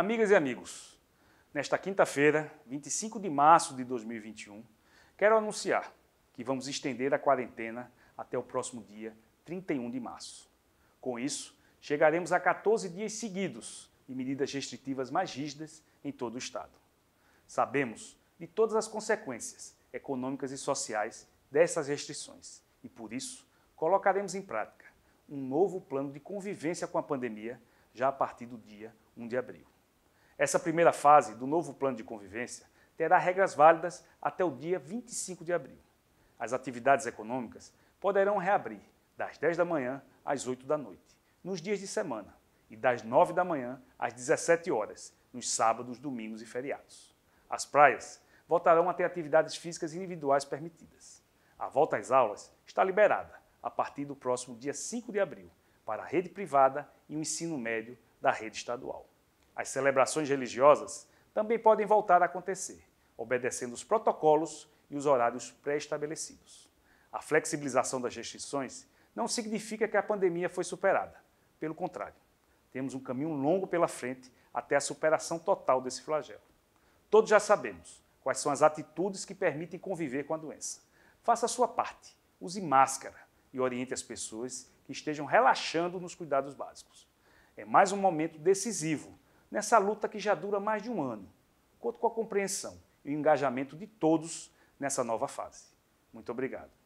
Amigas e amigos, nesta quinta-feira, 25 de março de 2021, quero anunciar que vamos estender a quarentena até o próximo dia 31 de março. Com isso, chegaremos a 14 dias seguidos de medidas restritivas mais rígidas em todo o Estado. Sabemos de todas as consequências econômicas e sociais dessas restrições e, por isso, colocaremos em prática um novo plano de convivência com a pandemia já a partir do dia 1 de abril. Essa primeira fase do novo plano de convivência terá regras válidas até o dia 25 de abril. As atividades econômicas poderão reabrir das 10 da manhã às 8 da noite, nos dias de semana, e das 9 da manhã às 17 horas, nos sábados, domingos e feriados. As praias voltarão a ter atividades físicas individuais permitidas. A volta às aulas está liberada a partir do próximo dia 5 de abril para a rede privada e o ensino médio da rede estadual. As celebrações religiosas também podem voltar a acontecer, obedecendo os protocolos e os horários pré-estabelecidos. A flexibilização das restrições não significa que a pandemia foi superada. Pelo contrário, temos um caminho longo pela frente até a superação total desse flagelo. Todos já sabemos quais são as atitudes que permitem conviver com a doença. Faça a sua parte, use máscara e oriente as pessoas que estejam relaxando nos cuidados básicos. É mais um momento decisivo nessa luta que já dura mais de um ano. Conto com a compreensão e o engajamento de todos nessa nova fase. Muito obrigado.